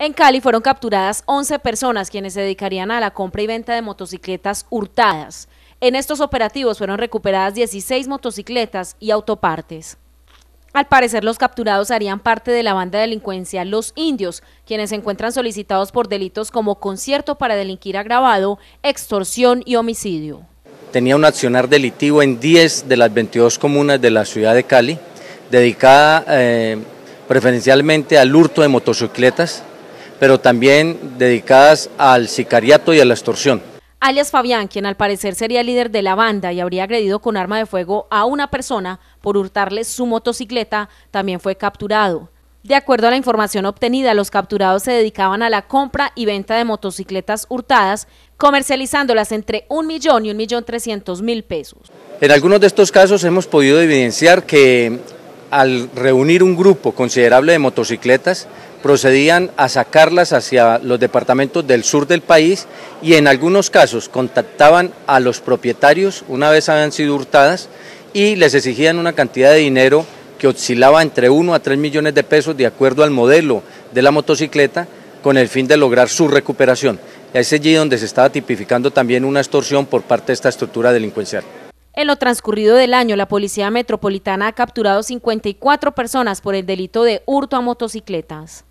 En Cali fueron capturadas 11 personas quienes se dedicarían a la compra y venta de motocicletas hurtadas. En estos operativos fueron recuperadas 16 motocicletas y autopartes. Al parecer los capturados harían parte de la banda de delincuencia Los Indios, quienes se encuentran solicitados por delitos como concierto para delinquir agravado, extorsión y homicidio. Tenía un accionar delitivo en 10 de las 22 comunas de la ciudad de Cali, dedicada eh, preferencialmente al hurto de motocicletas, pero también dedicadas al sicariato y a la extorsión. Alias Fabián, quien al parecer sería líder de la banda y habría agredido con arma de fuego a una persona por hurtarle su motocicleta, también fue capturado. De acuerdo a la información obtenida, los capturados se dedicaban a la compra y venta de motocicletas hurtadas, comercializándolas entre un millón y un millón trescientos mil pesos. En algunos de estos casos hemos podido evidenciar que al reunir un grupo considerable de motocicletas, procedían a sacarlas hacia los departamentos del sur del país y en algunos casos contactaban a los propietarios una vez habían sido hurtadas y les exigían una cantidad de dinero que oscilaba entre 1 a 3 millones de pesos de acuerdo al modelo de la motocicleta con el fin de lograr su recuperación. Es allí donde se estaba tipificando también una extorsión por parte de esta estructura delincuencial. En lo transcurrido del año, la Policía Metropolitana ha capturado 54 personas por el delito de hurto a motocicletas.